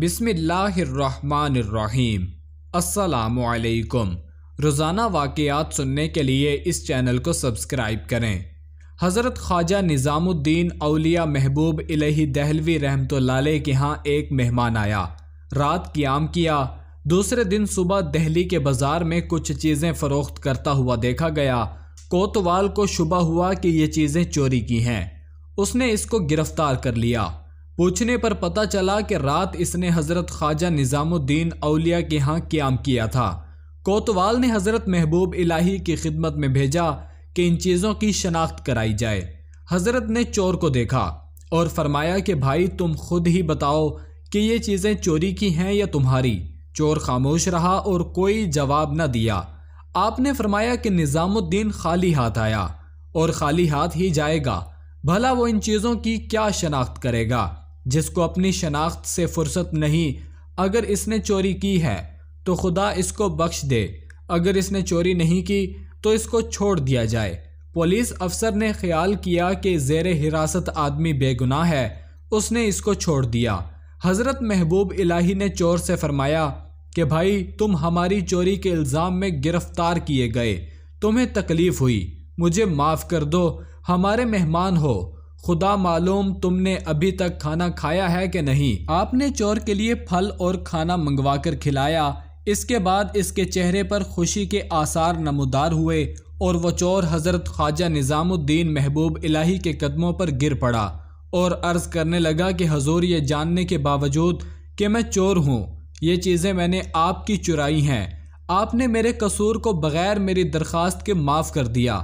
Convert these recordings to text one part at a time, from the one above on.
बिसमीम असलकुम रोज़ाना वाक़ात सुनने के लिए इस चैनल को सब्सक्राइब करें हज़रत ख्वाजा निज़ामुद्दीन अलिया महबूब इलही दहलवी रहमत के यहाँ एक मेहमान आया रात क्याम किया दूसरे दिन सुबह दहली के बाज़ार में कुछ चीज़ें फ़रोख्त करता हुआ देखा गया कोतवाल को शुबा हुआ कि ये चीज़ें चोरी की हैं उसने इसको गिरफ़्तार कर लिया पूछने पर पता चला कि रात इसने हज़रत ख्वाजा निज़ामुद्दीन अलिया के यहाँ क्याम किया था कोतवाल ने हज़रत महबूब इलाही की खिदमत में भेजा कि इन चीज़ों की शनाख्त कराई जाए हज़रत ने चोर को देखा और फरमाया कि भाई तुम खुद ही बताओ कि ये चीज़ें चोरी की हैं या तुम्हारी चोर खामोश रहा और कोई जवाब न दिया आपने फरमाया कि निज़ामुद्दीन खाली हाथ आया और खाली हाथ ही जाएगा भला वो इन चीज़ों की क्या शनाख्त करेगा जिसको अपनी शनाख्त से फुर्सत नहीं अगर इसने चोरी की है तो खुदा इसको बख्श दे अगर इसने चोरी नहीं की तो इसको छोड़ दिया जाए पुलिस अफसर ने ख्याल किया कि जेर हिरासत आदमी बेगुनाह है उसने इसको छोड़ दिया हज़रत महबूब इलाही ने चोर से फरमाया कि भाई तुम हमारी चोरी के इल्ज़ाम में गिरफ्तार किए गए तुम्हें तकलीफ़ हुई मुझे माफ़ कर दो हमारे मेहमान हो खुदा मालूम तुमने अभी तक खाना खाया है कि नहीं आपने चोर के लिए फल और खाना मंगवा कर खिलाया इसके बाद इसके चेहरे पर खुशी के आसार नमदार हुए और वह चोर हज़रत ख्वाजा निज़ामुद्दीन महबूब इलाही के कदमों पर गिर पड़ा और अर्ज़ करने लगा कि हजूर ये जानने के बावजूद कि मैं चोर हूँ ये चीज़ें मैंने आपकी चुराई हैं आपने मेरे कसूर को बग़ैर मेरी दरख्वास्त के माफ़ कर दिया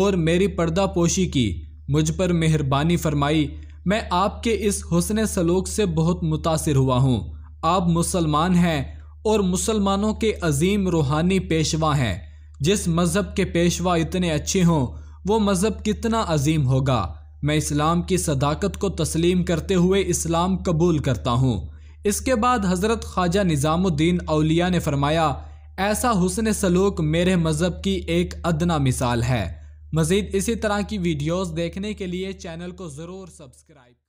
और मेरी पर्दा पोशी की मुझ पर मेहरबानी फरमाई मैं आपके इस हुसन सलूक से बहुत मुतासर हुआ हूँ आप मुसलमान हैं और मुसलमानों के अजीम रूहानी पेशवा हैं जिस मज़हब के पेशवा इतने अच्छे हों वो मज़हब कितना अजीम होगा मैं इस्लाम की सदाकत को तस्लीम करते हुए इस्लाम कबूल करता हूँ इसके बाद हज़रत ख्वाजा निज़ामुद्दीन अलिया ने फरमाया ऐसा हुसन सलूक मेरे मज़हब की एक अदना मिसाल है मज़ीद इसी तरह की वीडियोस देखने के लिए चैनल को ज़रूर सब्सक्राइब